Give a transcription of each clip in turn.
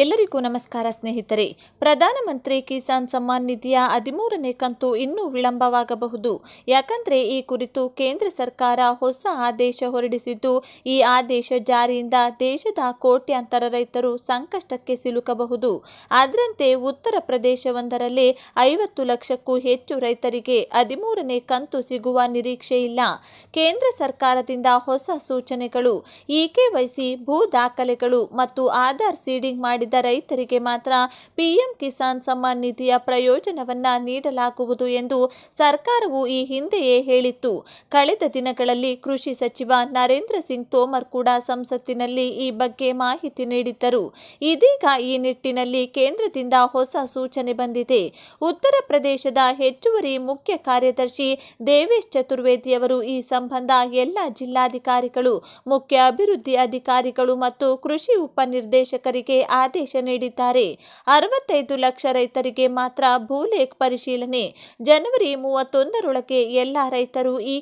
ಎಲ್ಲರಿಗೂ ನಮಸ್ಕಾರ ಸ್ನೇಹಿತರೆ ಪ್ರಧಾನಮಂತ್ರಿ ಕಿಸಾನ್ ಸಮ್ಮಾನ್ ನಿಧಿಯ ಹದಿಮೂರನೇ ಕಂತು ಇನ್ನೂ ವಿಳಂಬವಾಗಬಹುದು ಯಾಕಂದರೆ ಈ ಕುರಿತು ಕೇಂದ್ರ ಸರ್ಕಾರ ಹೊಸ ಆದೇಶ ಹೊರಡಿಸಿದ್ದು ಈ ಆದೇಶ ಜಾರಿಯಿಂದ ದೇಶದ ಕೋಟ್ಯಾಂತರ ರೈತರು ಸಂಕಷ್ಟಕ್ಕೆ ಸಿಲುಕಬಹುದು ಅದರಂತೆ ಉತ್ತರ ಪ್ರದೇಶವೊಂದರಲ್ಲಿ ಐವತ್ತು ಲಕ್ಷಕ್ಕೂ ಹೆಚ್ಚು ರೈತರಿಗೆ ಹದಿಮೂರನೇ ಕಂತು ಸಿಗುವ ನಿರೀಕ್ಷೆ ಇಲ್ಲ ಕೇಂದ್ರ ಸರ್ಕಾರದಿಂದ ಹೊಸ ಸೂಚನೆಗಳು ಇಕೆವೈಸಿ ಭೂ ದಾಖಲೆಗಳು ಮತ್ತು ಆಧಾರ್ ಸೀಡಿಂಗ್ ಮಾಡಿ ಮಾಡಿದ ರೈತರಿಗೆ ಮಾತ್ರ ಪಿಎಂ ಕಿಸಾನ್ ಸಮ್ಮಾನ್ ನಿಧಿಯ ಪ್ರಯೋಜನವನ್ನ ನೀಡಲಾಗುವುದು ಎಂದು ಸರ್ಕಾರವು ಈ ಹಿಂದೆಯೇ ಹೇಳಿತ್ತು ಕಳೆದ ದಿನಗಳಲ್ಲಿ ಕೃಷಿ ಸಚಿವ ನರೇಂದ್ರ ಸಿಂಗ್ ತೋಮರ್ ಕೂಡ ಸಂಸತ್ತಿನಲ್ಲಿ ಈ ಬಗ್ಗೆ ಮಾಹಿತಿ ನೀಡಿದ್ದರು ಇದೀಗ ಈ ನಿಟ್ಟಿನಲ್ಲಿ ಕೇಂದ್ರದಿಂದ ಹೊಸ ಸೂಚನೆ ಬಂದಿದೆ ಉತ್ತರ ಪ್ರದೇಶದ ಹೆಚ್ಚುವರಿ ಮುಖ್ಯ ಕಾರ್ಯದರ್ಶಿ ದೇವೇಶ್ ಚತುರ್ವೇದಿಯವರು ಈ ಸಂಬಂಧ ಎಲ್ಲ ಜಿಲ್ಲಾಧಿಕಾರಿಗಳು ಮುಖ್ಯ ಅಭಿವೃದ್ಧಿ ಅಧಿಕಾರಿಗಳು ಮತ್ತು ಕೃಷಿ ಉಪನಿರ್ದೇಶಕರಿಗೆ ಆದೇಶ ಆದೇಶ ನೀಡಿದ್ದಾರೆ ಅರವತ್ತೈದು ಲಕ್ಷ ರೈತರಿಗೆ ಮಾತ್ರ ಭೂಲೇಖ್ ಪರಿಶೀಲನೆ ಜನವರಿ ಮೂವತ್ತೊಂದರೊಳಗೆ ಎಲ್ಲ ರೈತರು ಇಕೆವೈಸಿ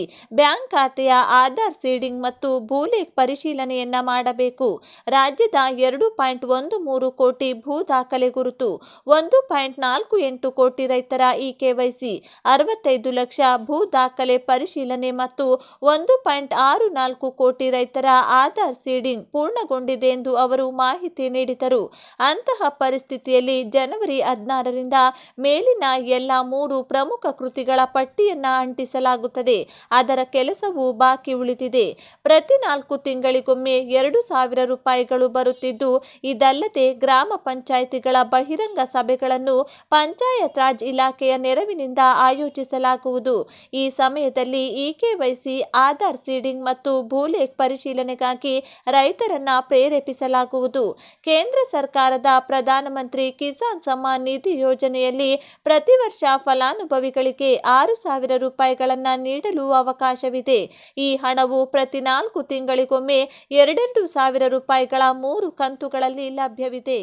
ಕೆವೈಸಿ ಬ್ಯಾಂಕ್ ಖಾತೆಯ ಆಧಾರ್ ಸೀಡಿಂಗ್ ಮತ್ತು ಭೂಲೇಖ್ ಪರಿಶೀಲನೆಯನ್ನ ಮಾಡಬೇಕು ರಾಜ್ಯದ ಎರಡು ಪಾಯಿಂಟ್ ಒಂದು ಮೂರು ಕೋಟಿ ಭೂ ದಾಖಲೆ ಗುರುತು ಒಂದು ಪಾಯಿಂಟ್ ನಾಲ್ಕು ಎಂಟು ಕೋಟಿ ರೈತರ ಇಕೆವೈಸಿ ಕೆವೈಸಿ ಅರವತ್ತೈದು ಲಕ್ಷ ಭೂ ದಾಖಲೆ ಪರಿಶೀಲನೆ ಮತ್ತು ಒಂದು ಪಾಯಿಂಟ್ ಆರು ನಾಲ್ಕು ಕೋಟಿ ರೈತರ ಆಧಾರ್ ಸೀಡಿಂಗ್ ಪೂರ್ಣಗೊಂಡಿದೆ ಎಂದು ಅವರು ಮಾಹಿತಿ ನೀಡಿದ್ದಾರೆ ನೀಡಿದರು ಅಂತಹ ಪರಿಸ್ಥಿತಿಯಲ್ಲಿ ಜನವರಿ ಹದಿನಾರರಿಂದ ಮೇಲಿನ ಎಲ್ಲ ಮೂರು ಪ್ರಮುಖ ಕೃತಿಗಳ ಪಟ್ಟಿಯನ್ನು ಅಂಟಿಸಲಾಗುತ್ತದೆ ಅದರ ಕೆಲಸವು ಬಾಕಿ ಉಳಿದಿದೆ ಪ್ರತಿ ನಾಲ್ಕು ತಿಂಗಳಿಗೊಮ್ಮೆ ಎರಡು ಸಾವಿರ ರೂಪಾಯಿಗಳು ಬರುತ್ತಿದ್ದು ಇದಲ್ಲದೆ ಗ್ರಾಮ ಪಂಚಾಯಿತಿಗಳ ಬಹಿರಂಗ ಸಭೆಗಳನ್ನು ಪಂಚಾಯತ್ ರಾಜ್ ಇಲಾಖೆಯ ನೆರವಿನಿಂದ ಆಯೋಜಿಸಲಾಗುವುದು ಈ ಸಮಯದಲ್ಲಿ ಇಕೆವೈಸಿ ಆಧಾರ್ ಸೀಡಿಂಗ್ ಮತ್ತು ಭೂಲೇಖ್ ಪರಿಶೀಲನೆಗಾಗಿ ರೈತರನ್ನ ಪ್ರೇರೇಪಿಸಲಾಗುವುದು ಕೇಂದ್ರ ಸರ್ಕಾರದ ಪ್ರಧಾನಮಂತ್ರಿ ಕಿಸಾನ್ ಸಮ್ಮಾನ್ ನಿಧಿ ಯೋಜನೆಯಲ್ಲಿ ಪ್ರತಿ ವರ್ಷ ಫಲಾನುಭವಿಗಳಿಗೆ ಆರು ಸಾವಿರ ರೂಪಾಯಿಗಳನ್ನು ನೀಡಲು ಅವಕಾಶವಿದೆ ಈ ಹಣವು ಪ್ರತಿ ನಾಲ್ಕು ತಿಂಗಳಿಗೊಮ್ಮೆ ಎರಡೆರಡು ಸಾವಿರ ರೂಪಾಯಿಗಳ ಮೂರು ಕಂತುಗಳಲ್ಲಿ ಲಭ್ಯವಿದೆ